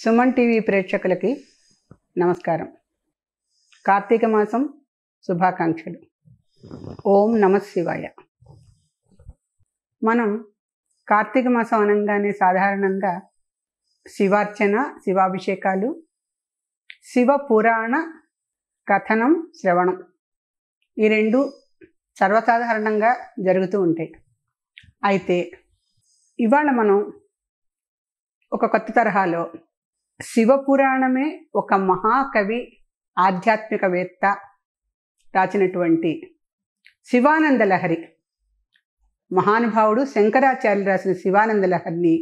Suman TV ప్రేక్షకులకి నమస్కారం కార్తీక మాసం శుభాకాంక్షలు ఓం నమ శివాయ మనం కార్తీక మాసం అనగానే సాధారణంగా శివార్చన శివాభిషేకాలు శివ పురాణ కథనం శ్రవణం ఈ రెండు సర్వసాధారణంగా జరుగుతూ ఉంటాయి అయితే ఇవాళ మనం ఒక కొత్త తరహాలో శివపురాణమే ఒక మహాకవి ఆధ్యాత్మికవేత్త రాసినటువంటి శివానంద లహరి మహానుభావుడు శంకరాచార్యులు రాసిన శివానంద లహరిని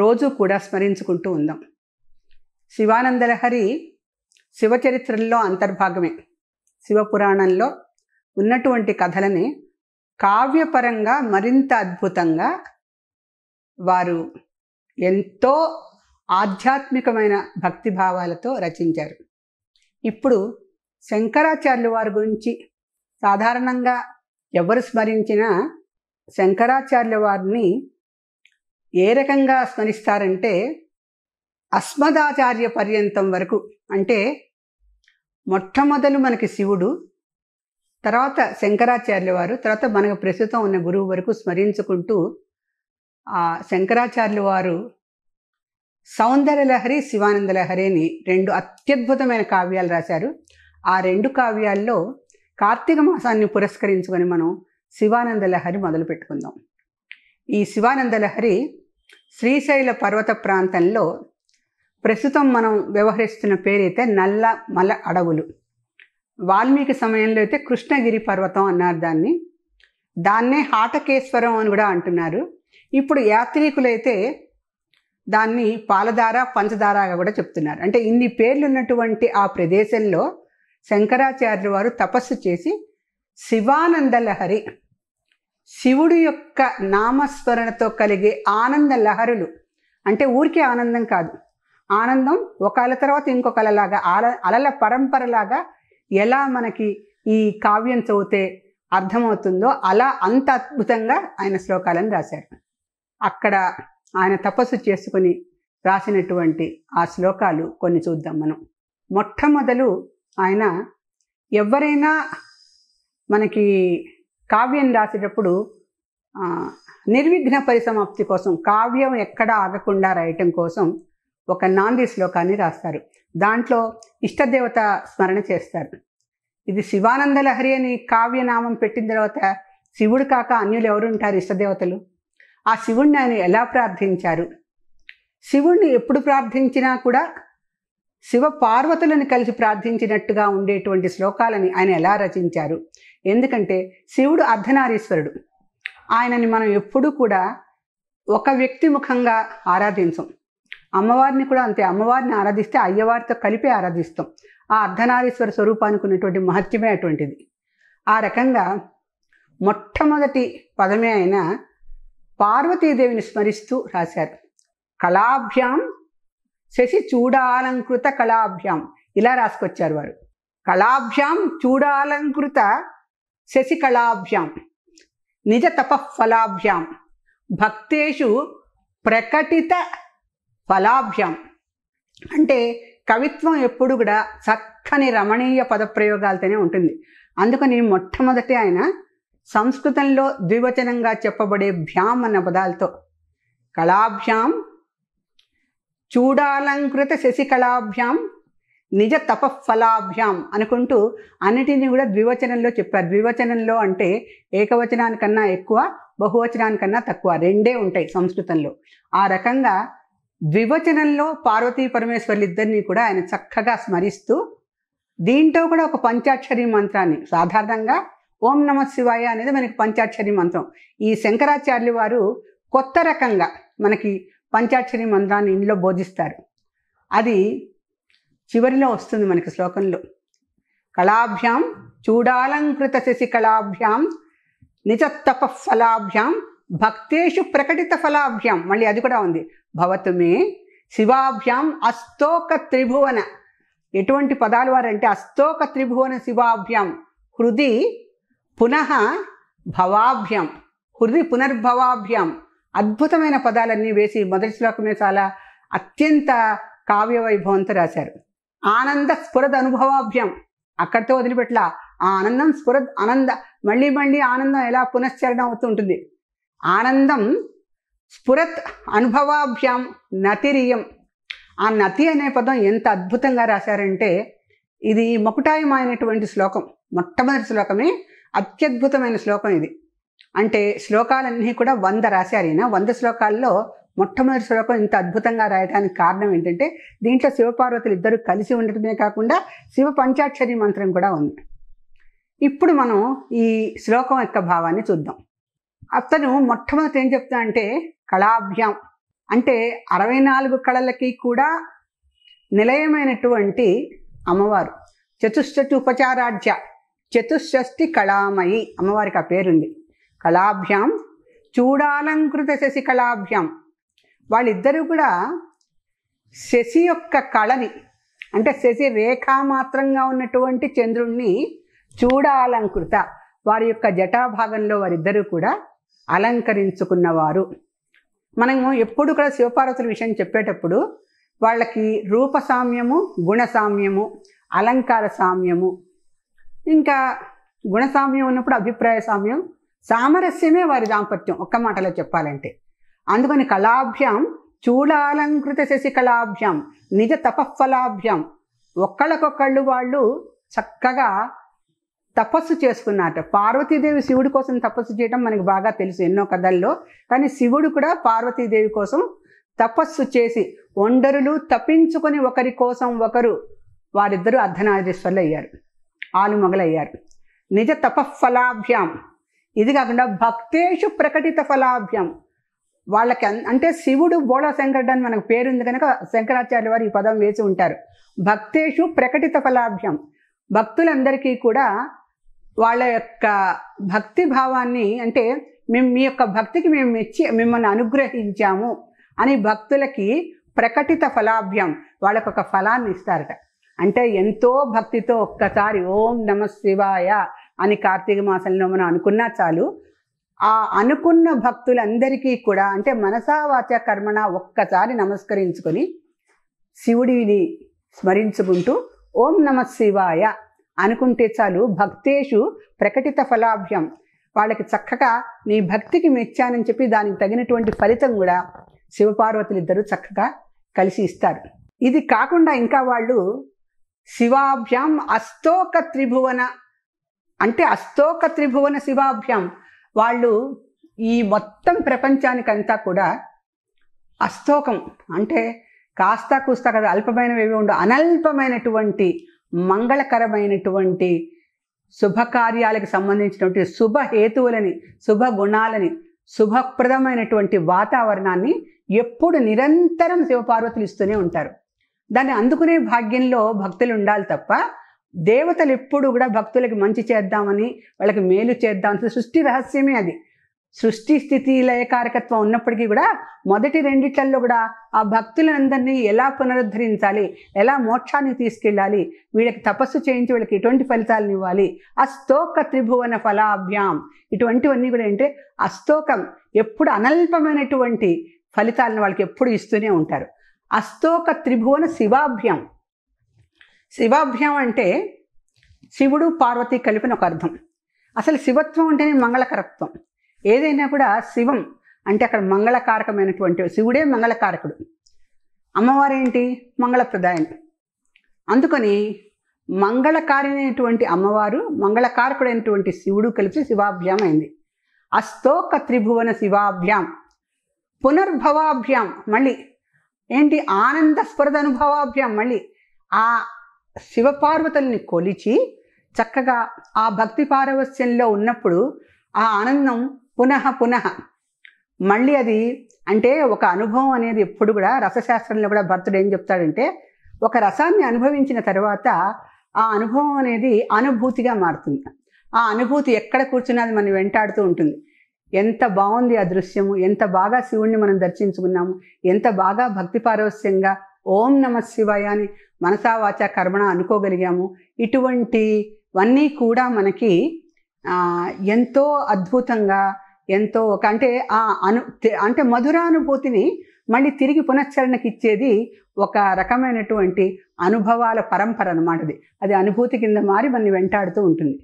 రోజు కూడా స్మరించుకుంటూ ఉందాం శివానంద లహరి శివచరిత్రల్లో అంతర్భాగమే శివపురాణంలో ఉన్నటువంటి కథలని కావ్యపరంగా మరింత అద్భుతంగా వారు ఎంతో ఆధ్యాత్మికమైన భక్తి భావాలతో రచించారు ఇప్పుడు శంకరాచార్యుల వారి గురించి సాధారణంగా ఎవరు స్మరించినా శంకరాచార్యుల వారిని ఏ రకంగా స్మరిస్తారంటే అస్మదాచార్య పర్యంతం వరకు అంటే మొట్టమొదలు మనకి శివుడు తర్వాత శంకరాచార్యుల వారు తర్వాత మనకు ప్రస్తుతం ఉన్న గురువు వరకు స్మరించుకుంటూ ఆ శంకరాచార్యుల వారు సౌందర్యలహరి శివానందలహరి అని రెండు అత్యద్భుతమైన కావ్యాలు రాశారు ఆ రెండు కావ్యాల్లో కార్తీక మాసాన్ని పురస్కరించుకొని మనం శివానంద లహరి మొదలు పెట్టుకుందాం ఈ శివానంద లహరి శ్రీశైల పర్వత ప్రాంతంలో ప్రస్తుతం మనం వ్యవహరిస్తున్న పేరైతే నల్ల మల అడవులు వాల్మీకి సమయంలో అయితే కృష్ణగిరి పర్వతం అన్నారు దాన్ని దాన్నే హాటకేశ్వరం అని కూడా అంటున్నారు ఇప్పుడు యాత్రికులైతే దాన్ని పాలధార పంచదారగా కూడా చెప్తున్నారు అంటే ఇన్ని పేర్లు ఉన్నటువంటి ఆ ప్రదేశంలో శంకరాచార్యుల వారు తపస్సు చేసి శివానంద లహరి శివుడి యొక్క నామస్మరణతో కలిగే ఆనంద లహరులు అంటే ఊరికే ఆనందం కాదు ఆనందం ఒక అల తర్వాత ఇంకొక అలలాగా అల అలల పరంపరలాగా ఎలా మనకి ఈ కావ్యం చదివితే అర్థమవుతుందో అలా అంత అద్భుతంగా ఆయన శ్లోకాలను రాశారు అక్కడ ఆయన తపస్సు చేసుకుని రాసినటువంటి ఆ శ్లోకాలు కొన్ని చూద్దాం మనం మొట్టమొదలు ఆయన ఎవరైనా మనకి కావ్యం రాసేటప్పుడు నిర్విఘ్న పరిసమాప్తి కోసం కావ్యం ఎక్కడ ఆగకుండా రాయటం కోసం ఒక నాంది శ్లోకాన్ని రాస్తారు దాంట్లో ఇష్టదేవత స్మరణ చేస్తారు ఇది శివానంద లహరి అని కావ్యనామం పెట్టిన తర్వాత శివుడు కాక అన్యులు ఎవరుంటారు ఇష్టదేవతలు ఆ శివుణ్ణి ఆయన ఎలా ప్రార్థించారు శివుణ్ణి ఎప్పుడు ప్రార్థించినా కూడా శివ పార్వతులను కలిసి ప్రార్థించినట్టుగా ఉండేటువంటి శ్లోకాలని ఆయన ఎలా రచించారు ఎందుకంటే శివుడు అర్ధనారీశ్వరుడు ఆయనని మనం ఎప్పుడూ కూడా ఒక వ్యక్తి ముఖంగా ఆరాధించం అమ్మవారిని కూడా అంతే అమ్మవారిని ఆరాధిస్తే అయ్యవారితో కలిపి ఆరాధిస్తాం ఆ అర్ధనారీశ్వర స్వరూపానికి ఉన్నటువంటి మహత్యమే అటువంటిది ఆ రకంగా మొట్టమొదటి పదమే అయిన పార్వతీదేవిని స్మరిస్తూ రాశారు కళాభ్యాం శశి చూడాలంకృత కళాభ్యాం ఇలా రాసుకొచ్చారు వారు కళాభ్యాం చూడాలంకృత శశి కళాభ్యాం నిజ తపఫలాభ్యాం భక్తేషు ప్రకటిత ఫలాభ్యాం అంటే కవిత్వం ఎప్పుడు కూడా చక్కని రమణీయ పదప్రయోగాలతోనే ఉంటుంది అందుకని మొట్టమొదటి ఆయన సంస్కృతంలో ద్వివచనంగా చెప్పబడే భ్యాం అన్న పదాలతో కళాభ్యాం చూడాలంకృత శశికళాభ్యాం నిజ తపఫలాభ్యాం అనుకుంటూ అన్నిటినీ కూడా ద్వివచనంలో చెప్పారు ద్వివచనంలో అంటే ఏకవచనానికన్నా ఎక్కువ బహువచనానికన్నా తక్కువ రెండే ఉంటాయి సంస్కృతంలో ఆ రకంగా ద్వివచనంలో పార్వతీ పరమేశ్వర్లు ఇద్దరిని కూడా ఆయన చక్కగా స్మరిస్తూ దీంట్లో కూడా ఒక పంచాక్షరి మంత్రాన్ని సాధారణంగా ఓం నమ శివాయ అనేది మనకి పంచాక్షరి మంత్రం ఈ శంకరాచార్యులు వారు కొత్త రకంగా మనకి పంచాక్షరి మంత్రాన్ని ఇందులో బోధిస్తారు అది చివరిలో వస్తుంది మనకి శ్లోకంలో కళాభ్యాం చూడాలంకృత శశి కళాభ్యాం నిజతప ఫలాభ్యాం భక్తేషు ప్రకటిత ఫలాభ్యాం మళ్ళీ అది కూడా ఉంది మే శివాభ్యాం అస్తోక త్రిభువన ఎటువంటి పదాలు వారంటే అస్తోక త్రిభువన శివాభ్యాం హృది పునః భవాభ్యం హృది పునర్భవాభ్యం అద్భుతమైన పదాలన్నీ వేసి మొదటి శ్లోకమే చాలా అత్యంత కావ్య వైభవంతో రాశారు ఆనంద స్ఫురద్ అనుభవాభ్యం అక్కడితో వదిలిపెట్ల ఆ ఆనందం స్ఫురద్ ఆనంద మళ్ళీ మళ్ళీ ఆనందం ఎలా పునశ్చరణ అవుతూ ఉంటుంది ఆనందం స్ఫురత్ అనుభవాభ్యాం నతిరియం ఆ నతి అనే పదం ఎంత అద్భుతంగా రాశారంటే ఇది మొకటాయమైనటువంటి శ్లోకం మొట్టమొదటి శ్లోకమే అత్యద్భుతమైన శ్లోకం ఇది అంటే శ్లోకాలన్నీ కూడా వంద రాశారు ఈయన వంద శ్లోకాల్లో మొట్టమొదటి శ్లోకం ఇంత అద్భుతంగా రాయడానికి కారణం ఏంటంటే దీంట్లో శివపార్వతులు ఇద్దరు కలిసి ఉండటమే కాకుండా శివ పంచాక్షరి మంత్రం కూడా ఉంది ఇప్పుడు మనం ఈ శ్లోకం యొక్క భావాన్ని చూద్దాం అతను మొట్టమొదటి ఏం చెప్తా అంటే కళాభ్యాం అంటే అరవై నాలుగు కళలకి కూడా నిలయమైనటువంటి అమ్మవారు చతుశ్చతు ఉపచారాధ్య చతుషష్ఠి కళామయి అమ్మవారికి ఆ పేరుంది కళాభ్యాం చూడాలంకృత శశి కళాభ్యాం వాళ్ళిద్దరూ కూడా శశి యొక్క కళని అంటే శశి రేఖా మాత్రంగా ఉన్నటువంటి చంద్రుణ్ణి చూడాలంకృత వారి యొక్క జటాభాగంలో వారిద్దరూ కూడా అలంకరించుకున్నవారు మనము ఎప్పుడు కూడా శివపార్వతుల విషయం చెప్పేటప్పుడు వాళ్ళకి రూపసామ్యము గుణసామ్యము అలంకార సామ్యము ఇంకా గుణసామ్యం ఉన్నప్పుడు అభిప్రాయ సామ్యం సామరస్యమే వారి దాంపత్యం ఒక్క మాటలో చెప్పాలంటే అందుకని కళాభ్యాం చూడాలంకృత శశికళాభ్యాం నిజ తపఫలాభ్యాం ఒక్కళ్ళకొక్కళ్ళు వాళ్ళు చక్కగా తపస్సు చేసుకున్నట్టు పార్వతీదేవి శివుడి కోసం తపస్సు చేయడం మనకు బాగా తెలుసు ఎన్నో కథల్లో కానీ శివుడు కూడా పార్వతీదేవి కోసం తపస్సు చేసి ఒండరులు తప్పించుకొని ఒకరి కోసం ఒకరు వారిద్దరూ అర్ధనాదేశ్వర్లు అయ్యారు ఆలు మొగలయ్యారు నిజ తపఫలాభ్యాం ఇది కాకుండా భక్తేషు ప్రకటిత ఫలాభ్యాం వాళ్ళకి అంటే శివుడు బోళ శంకరుడు అని మనకు పేరుంది కనుక శంకరాచార్య వారు ఈ పదం వేసి ఉంటారు భక్తేషు ప్రకటిత ఫలాభ్యం భక్తులందరికీ కూడా వాళ్ళ యొక్క భక్తి భావాన్ని అంటే మేము మీ యొక్క భక్తికి మేము మెచ్చి మిమ్మల్ని అనుగ్రహించాము అని భక్తులకి ప్రకటిత ఫలాభ్యం వాళ్ళకొక ఫలాన్ని ఇస్తారట అంటే ఎంతో భక్తితో ఒక్కసారి ఓం నమ శివాయ అని కార్తీక మాసంలో మనం అనుకున్నా చాలు ఆ అనుకున్న భక్తులందరికీ కూడా అంటే మనసావాచ కర్మణ ఒక్కసారి నమస్కరించుకొని శివుడిని స్మరించుకుంటూ ఓం నమ శివాయ అనుకుంటే చాలు భక్తేషు ప్రకటిత ఫలాభ్యం వాళ్ళకి చక్కగా నీ భక్తికి మెచ్చానని చెప్పి దానికి తగినటువంటి ఫలితం కూడా శివపార్వతులిద్దరూ చక్కగా కలిసి ఇస్తారు ఇది కాకుండా ఇంకా వాళ్ళు శివాభ్యాం అస్తోక త్రిభువన అంటే అస్తోక త్రిభువన శివాభ్యాం వాళ్ళు ఈ మొత్తం ప్రపంచానికంతా కూడా అస్తోకం అంటే కాస్త కూస్త కదా అల్పమైనవి ఏవి ఉండవు అనల్పమైనటువంటి మంగళకరమైనటువంటి శుభకార్యాలకు సంబంధించినటువంటి శుభ హేతువులని శుభ గుణాలని శుభప్రదమైనటువంటి వాతావరణాన్ని ఎప్పుడు నిరంతరం శివపార్వతులు ఇస్తూనే ఉంటారు దాన్ని అందుకునే భాగ్యంలో భక్తులు ఉండాలి తప్ప దేవతలు ఎప్పుడు కూడా భక్తులకి మంచి చేద్దామని వాళ్ళకి మేలు చేద్దామని సృష్టి రహస్యమే అది సృష్టి స్థితి లయకారకత్వం ఉన్నప్పటికీ కూడా మొదటి రెండిట్లలో కూడా ఆ భక్తులందరినీ ఎలా పునరుద్ధరించాలి ఎలా మోక్షాన్ని తీసుకెళ్ళాలి వీళ్ళకి తపస్సు చేయించి వీళ్ళకి ఎటువంటి ఫలితాలను ఇవ్వాలి అస్తోక త్రిభువన ఫలాభ్యాం ఇటువంటివన్నీ కూడా ఏంటంటే అస్తోకం ఎప్పుడు అనల్పమైనటువంటి ఫలితాలను వాళ్ళకి ఎప్పుడు ఇస్తూనే ఉంటారు అస్తోక త్రిభువన శివాభ్యం శివాభ్యం అంటే శివుడు పార్వతి కలిపిన ఒక అర్థం అసలు శివత్వం అంటేనే మంగళకరత్వం ఏదైనా కూడా శివం అంటే అక్కడ మంగళకారకమైనటువంటి శివుడే మంగళకారకుడు అమ్మవారు ఏంటి మంగళప్రదాయం అందుకని మంగళకారినటువంటి అమ్మవారు మంగళకారకుడైనటువంటి శివుడు కలిపి శివాభ్యాం అయింది అస్తోక త్రిభువన శివాభ్యాం పునర్భవాభ్యాం మళ్ళీ ఏంటి ఆనంద స్ఫురద అనుభవాభ్యం మళ్ళీ ఆ శివపార్వతుల్ని కొలిచి చక్కగా ఆ భక్తి పారవస్యంలో ఉన్నప్పుడు ఆ ఆనందం పునః పునః మళ్ళీ అది అంటే ఒక అనుభవం అనేది ఎప్పుడు కూడా రసశాస్త్రంలో కూడా భర్తుడు ఏం చెప్తాడంటే ఒక రసాన్ని అనుభవించిన తర్వాత ఆ అనుభవం అనేది అనుభూతిగా మారుతుంది ఆ అనుభూతి ఎక్కడ కూర్చున్నది మనం వెంటాడుతూ ఉంటుంది ఎంత బాగుంది ఆ దృశ్యము ఎంత బాగా శివుణ్ణి మనం దర్శించుకున్నాము ఎంత బాగా భక్తి పారవస్యంగా ఓం నమ శివాయ అని మనసావాచ కర్మణ అనుకోగలిగాము ఇటువంటివన్నీ కూడా మనకి ఎంతో అద్భుతంగా ఎంతో ఒక అంటే ఆ అను అంటే మధురానుభూతిని మళ్ళీ తిరిగి పునశ్చరణకి ఇచ్చేది ఒక రకమైనటువంటి అనుభవాల పరంపర అనమాటది అది అనుభూతి కింద మారి మనల్ని వెంటాడుతూ ఉంటుంది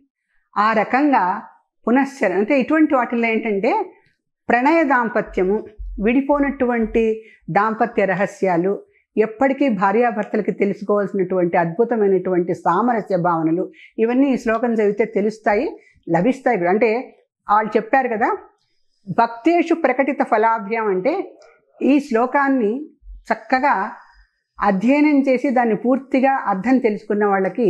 ఆ రకంగా పునశ్చరణ అంటే ఇటువంటి వాటిల్లో ఏంటంటే ప్రణయ దాంపత్యము విడిపోనటువంటి దాంపత్య రహస్యాలు ఎప్పటికీ భార్యాభర్తలకి తెలుసుకోవాల్సినటువంటి అద్భుతమైనటువంటి సామరస్య భావనలు ఇవన్నీ ఈ శ్లోకం చదివితే తెలుస్తాయి లభిస్తాయి అంటే వాళ్ళు చెప్పారు కదా భక్తేషు ప్రకటిత ఫలాభ్యం అంటే ఈ శ్లోకాన్ని చక్కగా అధ్యయనం చేసి దాన్ని పూర్తిగా అర్థం తెలుసుకున్న వాళ్ళకి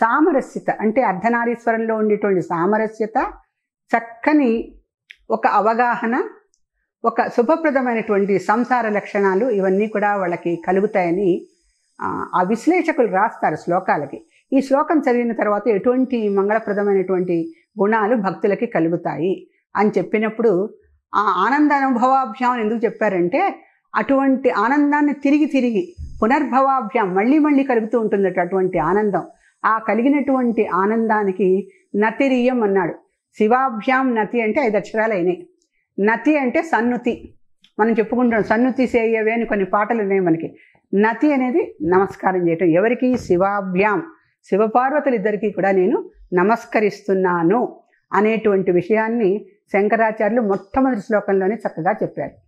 సామరస్యత అంటే అర్ధనారీశ్వరంలో ఉండేటువంటి సామరస్యత చక్కని ఒక అవగాహన ఒక శుభప్రదమైనటువంటి సంసార లక్షణాలు ఇవన్నీ కూడా వాళ్ళకి కలుగుతాయని ఆ విశ్లేషకులు రాస్తారు శ్లోకాలకి ఈ శ్లోకం చదివిన తర్వాత ఎటువంటి మంగళప్రదమైనటువంటి గుణాలు భక్తులకి కలుగుతాయి అని చెప్పినప్పుడు ఆ ఆనంద అనుభవాభ్యాం ఎందుకు చెప్పారంటే అటువంటి ఆనందాన్ని తిరిగి తిరిగి పునర్భవాభ్యాం మళ్ళీ మళ్ళీ కలుగుతూ ఉంటుంది అటువంటి ఆనందం ఆ కలిగినటువంటి ఆనందానికి నతిరియం అన్నాడు శివాభ్యాం నతి అంటే ఐదు అక్షరాలు అయినాయి నతి అంటే సన్నుతి మనం చెప్పుకుంటాం సన్నుతి చేయవే అని కొన్ని పాటలు ఉన్నాయి మనకి నతి అనేది నమస్కారం చేయటం ఎవరికి శివాభ్యాం శివపార్వతులిద్దరికీ కూడా నేను నమస్కరిస్తున్నాను అనేటువంటి విషయాన్ని శంకరాచార్యులు మొట్టమొదటి శ్లోకంలోనే చక్కగా చెప్పారు